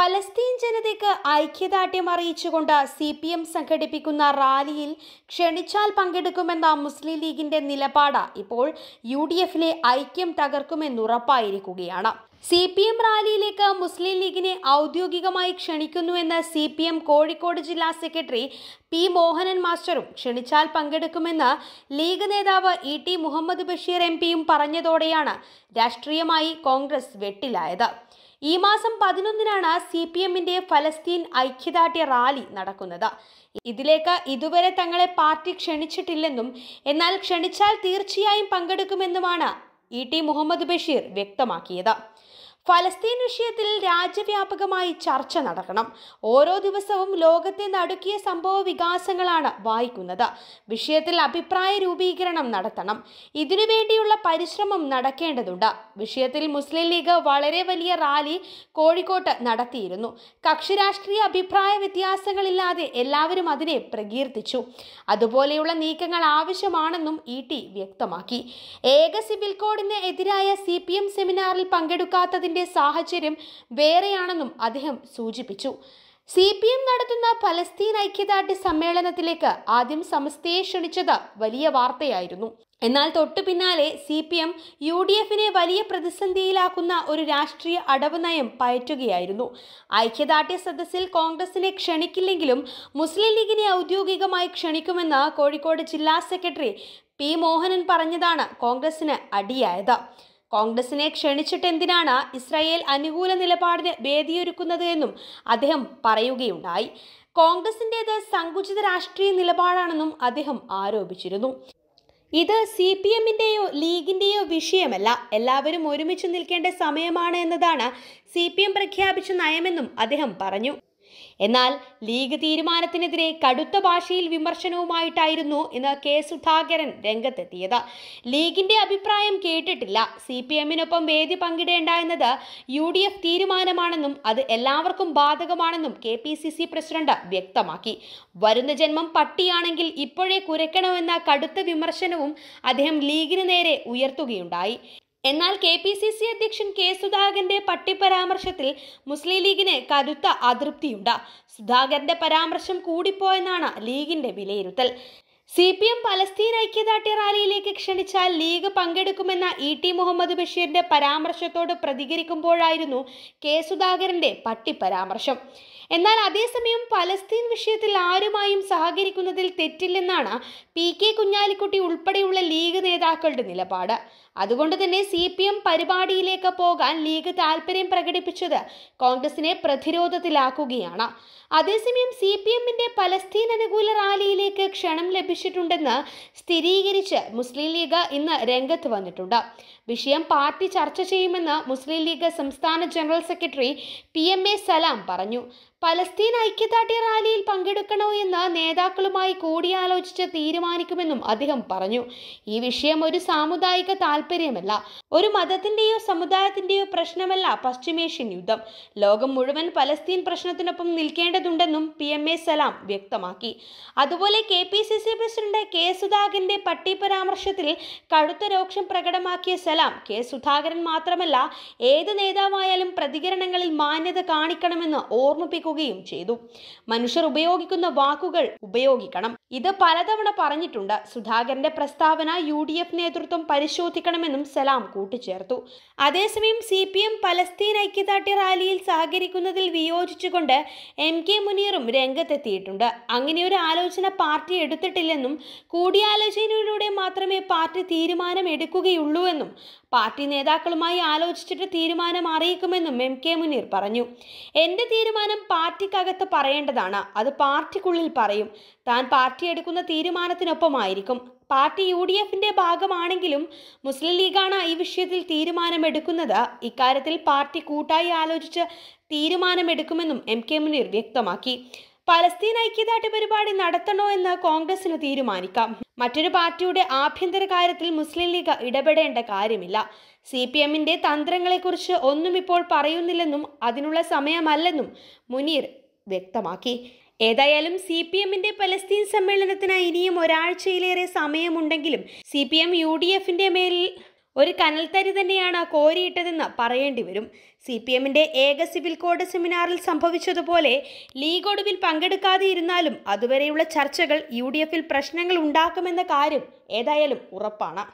ഫലസ്തീൻ ജനതയ്ക്ക് ഐക്യദാർഢ്യം അറിയിച്ചുകൊണ്ട് സി പി എം സംഘടിപ്പിക്കുന്ന റാലിയിൽ ക്ഷണിച്ചാൽ പങ്കെടുക്കുമെന്ന മുസ്ലിം ലീഗിന്റെ നിലപാട് ഇപ്പോൾ യു ഡി എഫിലെ ഐക്യം തകർക്കുമെന്നുറപ്പായിരിക്കുകയാണ് സി പി എം റാലിയിലേക്ക് മുസ്ലിം ലീഗിനെ ഔദ്യോഗികമായി ക്ഷണിക്കുന്നുവെന്ന് സി പി എം കോഴിക്കോട് ജില്ലാ സെക്രട്ടറി പി മോഹനൻ മാസ്റ്ററും ക്ഷണിച്ചാൽ പങ്കെടുക്കുമെന്ന് ലീഗ് നേതാവ് E T Muhammad Basheer M പിയും പറഞ്ഞതോടെയാണ് രാഷ്ട്രീയമായി കോൺഗ്രസ് വെട്ടിലായത് ഈ മാസം പതിനൊന്നിനാണ് സി പി എമ്മിന്റെ ഫലസ്തീൻ ഐക്യദാർഢ്യ റാലി നടക്കുന്നത് ഇതിലേക്ക് ഇതുവരെ തങ്ങളെ പാർട്ടി ക്ഷണിച്ചിട്ടില്ലെന്നും എന്നാൽ ക്ഷണിച്ചാൽ തീർച്ചയായും പങ്കെടുക്കുമെന്നുമാണ് ഇ ടി മുഹമ്മദ് ബഷീർ വ്യക്തമാക്കിയത് ഫലസ്തീൻ വിഷയത്തിൽ രാജ്യവ്യാപകമായി ചർച്ച നടക്കണം ഓരോ ദിവസവും ലോകത്തെ നടുക്കിയ സംഭവ വികാസങ്ങളാണ് വായിക്കുന്നത് വിഷയത്തിൽ അഭിപ്രായ രൂപീകരണം നടത്തണം ഇതിനുവേണ്ടിയുള്ള പരിശ്രമം നടക്കേണ്ടതുണ്ട് വിഷയത്തിൽ മുസ്ലിം ലീഗ് വളരെ വലിയ റാലി കോഴിക്കോട്ട് നടത്തിയിരുന്നു കക്ഷി രാഷ്ട്രീയ അഭിപ്രായ വ്യത്യാസങ്ങളില്ലാതെ എല്ലാവരും അതിനെ പ്രകീർത്തിച്ചു അതുപോലെയുള്ള നീക്കങ്ങൾ ആവശ്യമാണെന്നും ഇ ടി വ്യക്തമാക്കി ഏക സിവിൽ കോഡിന് എതിരായ സി പി എം സെമിനാറിൽ പങ്കെടുക്കാത്തതിന്റെ കേസിന്റെ സാഹചര്യം വേറെയാണെന്നും അദ്ദേഹം സൂചിപ്പിച്ചു സി പി എം നടത്തുന്ന ഫലസ്തീൻ ഐക്യദാർഢ്യ സമ്മേളനത്തിലേക്ക് ആദ്യം സമസ്തയെ ക്ഷണിച്ചത് വലിയ വാർത്തയായിരുന്നു എന്നാൽ തൊട്ടു പിന്നാലെ C P M U D എഫിനെ വലിയ പ്രതിസന്ധിയിലാക്കുന്ന ഒരു രാഷ്ട്രീയ അടവ് നയം പയറ്റുകയായിരുന്നു ഐക്യദാർഢ്യ സദസ്സിൽ കോൺഗ്രസിനെ ക്ഷണിക്കില്ലെങ്കിലും മുസ്ലിം ലീഗിനെ ഔദ്യോഗികമായി ക്ഷണിക്കുമെന്ന് കോഴിക്കോട് ജില്ലാ സെക്രട്ടറി പി മോഹനൻ പറഞ്ഞതാണ് കോൺഗ്രസിന് അടിയായത് കോൺഗ്രസിനെ എന്തിനാണ് ഇസ്രായേൽ അനുകൂല നിലപാടിന് വേദിയൊരുക്കുന്നത് എന്നും അദ്ദേഹം പറയുകയുണ്ടായി കോൺഗ്രസിൻ്റെത് സങ്കുചിത രാഷ്ട്രീയ നിലപാടാണെന്നും അദ്ദേഹം ആരോപിച്ചിരുന്നു ഇത് സി പി എമ്മിൻ്റെയോ ലീഗിൻ്റെയോ വിഷയമല്ല എല്ലാവരും ഒരുമിച്ച് നിൽക്കേണ്ട സമയമാണ് എന്നതാണ് സി പി എം പ്രഖ്യാപിച്ച നയമെന്നും അദ്ദേഹം പറഞ്ഞു എന്നാൽ ലീഗ് തീരുമാനത്തിനെതിരെ കടുത്ത ഭാഷയിൽ വിമർശനവുമായിട്ടായിരുന്നു ഇന്ന് കെ സുധാകരൻ രംഗത്തെത്തിയത് ലീഗിന്റെ അഭിപ്രായം കേട്ടിട്ടില്ല സി പി എമ്മിനൊപ്പം വേദി പങ്കിടേണ്ട എന്നത് യു ഡി എഫ് തീരുമാനമാണെന്നും അത് എല്ലാവർക്കും ബാധകമാണെന്നും K P C C president വ്യക്തമാക്കി വരുന്ന ജന്മം പട്ടിയാണെങ്കിൽ ഇപ്പോഴേ കുരയ്ക്കണമെന്ന കടുത്ത വിമർശനവും അദ്ദേഹം ലീഗിന് നേരെ ഉയർത്തുകയുണ്ടായി എന്നാൽ കെ പി സി സി അധ്യക്ഷൻ കെ സുധാകരന്റെ പട്ടിപ്പരാമർശത്തിൽ മുസ്ലിം ലീഗിന് കരുത്ത അതൃപ്തിയുണ്ട് സുധാകരന്റെ പരാമർശം കൂടിപ്പോയെന്നാണ് ലീഗിന്റെ വിലയിരുത്തൽ സി പി എം പലസ്തീൻ ഐക്യദാർഢ്യ റാലിയിലേക്ക് ക്ഷണിച്ചാൽ ലീഗ് പങ്കെടുക്കുമെന്ന ഇ ടി മുഹമ്മദ് ബഷീറിന്റെ പരാമർശത്തോട് പ്രതികരിക്കുമ്പോഴായിരുന്നു കെ സുധാകരന്റെ പട്ടിപരാമർശം എന്നാൽ അതേസമയം പലസ്തീൻ വിഷയത്തിൽ ആരുമായും സഹകരിക്കുന്നതിൽ തെറ്റില്ലെന്നാണ് പി കെ കുഞ്ഞാലിക്കുട്ടി ഉൾപ്പെടെയുള്ള ലീഗ് നേതാക്കളുടെ നിലപാട് അതുകൊണ്ട് തന്നെ സി പി എം പരിപാടിയിലേക്ക് പോകാൻ ലീഗ് താൽപ്പര്യം പ്രകടിപ്പിച്ചത് കോൺഗ്രസിനെ പ്രതിരോധത്തിലാക്കുകയാണ് അതേസമയം സി പി എമ്മിന്റെ പലസ്തീൻ അനുകൂല റാലിയിലേക്ക് ക്ഷണം ലഭിച്ചു വെച്ചിട്ടുണ്ടെന്ന് സ്ഥിരീകരിച്ച് മുസ്ലിം ലീഗ് ഇന്ന് രംഗത്ത് വന്നിട്ടുണ്ട് വിഷയം പാർട്ടി ചർച്ച ചെയ്യുമെന്ന് മുസ്ലിം ലീഗ് സംസ്ഥാന general secretary P M A Salam പറഞ്ഞു പലസ്തീൻ ഐക്യദാർഢ്യ റാലിയിൽ പങ്കെടുക്കണോ എന്ന് നേതാക്കളുമായി കൂടിയാലോചിച്ച് തീരുമാനിക്കുമെന്നും അദ്ദേഹം പറഞ്ഞു ഈ വിഷയം ഒരു സാമുദായിക താല്പര്യമല്ല ഒരു മതത്തിന്റെയോ സമുദായത്തിന്റെയോ പ്രശ്നമല്ല പശ്ചിമേഷ്യൻ യുദ്ധം ലോകം മുഴുവൻ പലസ്തീൻ പ്രശ്നത്തിനൊപ്പം നിൽക്കേണ്ടതുണ്ടെന്നും പി എം എ സലാം വ്യക്തമാക്കി അതുപോലെ K P C C president K സുധാകരന്റെ പട്ടി പരാമർശത്തിൽ കടുത്ത രോക്ഷം പ്രകടമാക്കിയ സലാം കെ സുധാകരൻ മാത്രമല്ല ഏത് നേതാവായാലും പ്രതികരണങ്ങളിൽ മാന്യത കാണിക്കണമെന്ന് ഓർമ്മിപ്പിക്കും ഉപയോഗിക്കുകയും ചെയ്തു മനുഷ്യർ ഉപയോഗിക്കുന്ന വാക്കുകൾ ഉപയോഗിക്കണം ഇത് പലതവണ പറഞ്ഞിട്ടുണ്ട് സുധാകരന്റെ പ്രസ്താവന യു ഡി എഫ് നേതൃത്വം പരിശോധിക്കണമെന്നും സലാം കൂട്ടിച്ചേർത്തു അതേസമയം സി പി എം പലസ്തീൻ ഐക്യദാർഢ്യ റാലിയിൽ സഹകരിക്കുന്നതിൽ വിയോജിച്ചുകൊണ്ട് എം കെ മുനീറും രംഗത്തെത്തിയിട്ടുണ്ട് ഒരു ആലോചന പാർട്ടി എടുത്തിട്ടില്ലെന്നും കൂടിയാലോചനയിലൂടെ മാത്രമേ പാർട്ടി തീരുമാനം എടുക്കുകയുള്ളൂ എന്നും പാർട്ടി നേതാക്കളുമായി ആലോചിച്ചിട്ട് തീരുമാനം അറിയിക്കുമെന്നും എം കെ മുനീർ പറഞ്ഞു എന്റെ തീരുമാനം പാർട്ടിക്കകത്ത് പറയേണ്ടതാണ് അത് പാർട്ടിക്കുള്ളിൽ പറയും താൻ പാർട്ടി എടുക്കുന്ന തീരുമാനത്തിനൊപ്പമായിരിക്കും പാർട്ടി യു ഡി എഫിൻ്റെ ഭാഗമാണെങ്കിലും മുസ്ലിം ലീഗാണ് ഈ വിഷയത്തിൽ തീരുമാനമെടുക്കുന്നത് ഇക്കാര്യത്തിൽ പാർട്ടി കൂട്ടായി ആലോചിച്ച് തീരുമാനമെടുക്കുമെന്നും എം കെ മുനീർ വ്യക്തമാക്കി പലസ്തീൻ ഐക്യദാർഢ്യ പരിപാടി നടത്തണോ എന്ന് കോൺഗ്രസിന് തീരുമാനിക്കാം മറ്റൊരു പാർട്ടിയുടെ ആഭ്യന്തര കാര്യത്തിൽ മുസ്ലിം ലീഗ് ഇടപെടേണ്ട കാര്യമില്ല സി പി എമ്മിൻ്റെ തന്ത്രങ്ങളെക്കുറിച്ച് ഒന്നും ഇപ്പോൾ പറയുന്നില്ലെന്നും അതിനുള്ള സമയമല്ലെന്നും മുനീർ വ്യക്തമാക്കി ഏതായാലും സി പി എമ്മിൻ്റെ പലസ്തീൻ സമ്മേളനത്തിന് ഇനിയും ഒരാഴ്ചയിലേറെ സമയമുണ്ടെങ്കിലും C P M U D എഫിൻ്റെ മേൽ ഒരു കനൽത്തരി തന്നെയാണ് കോരിയിട്ടതെന്ന് പറയേണ്ടി വരും സി പി എമ്മിൻ്റെ ഏക സിവിൽ കോഡ് സെമിനാറിൽ സംഭവിച്ചതുപോലെ ലീഗ് ഒടുവിൽ പങ്കെടുക്കാതെ ഇരുന്നാലും അതുവരെയുള്ള ചർച്ചകൾ യു ഡി എഫിൽ പ്രശ്നങ്ങൾ ഉണ്ടാക്കുമെന്ന കാര്യം ഏതായാലും ഉറപ്പാണ്